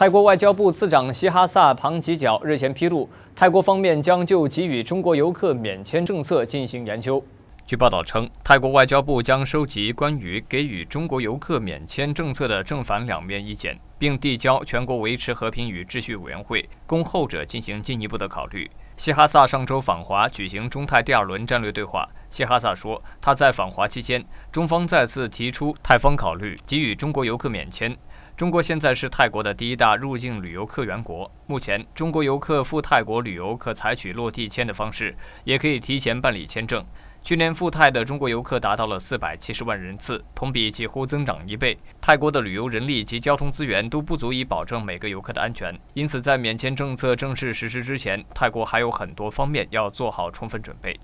泰国外交部次长西哈萨庞吉角日前披露，泰国方面将就给予中国游客免签政策进行研究。据报道称，泰国外交部将收集关于给予中国游客免签政策的正反两面意见，并递交全国维持和平与秩序委员会，供后者进行进一步的考虑。西哈萨上周访华，举行中泰第二轮战略对话。西哈萨说，他在访华期间，中方再次提出泰方考虑给予中国游客免签。中国现在是泰国的第一大入境旅游客源国。目前，中国游客赴泰国旅游可采取落地签的方式，也可以提前办理签证。去年赴泰的中国游客达到了四百七十万人次，同比几乎增长一倍。泰国的旅游人力及交通资源都不足以保证每个游客的安全，因此在免签政策正式实施之前，泰国还有很多方面要做好充分准备。